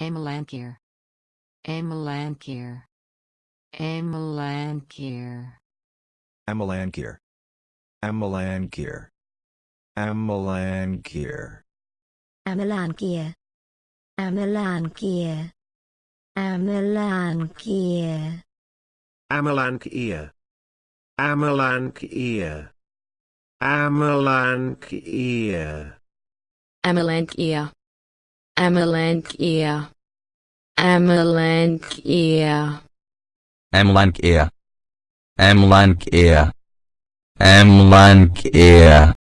Amalankir. Amalankir. Amalankir. Amalankir. Amalankir. Amalankir. Amalankir. Amalankir. Amalankir. Amalankir. Amalankir. Amalankir. Amalankir. Amalankia. Amalankia. Amalankia. Amalankia. Amalankia.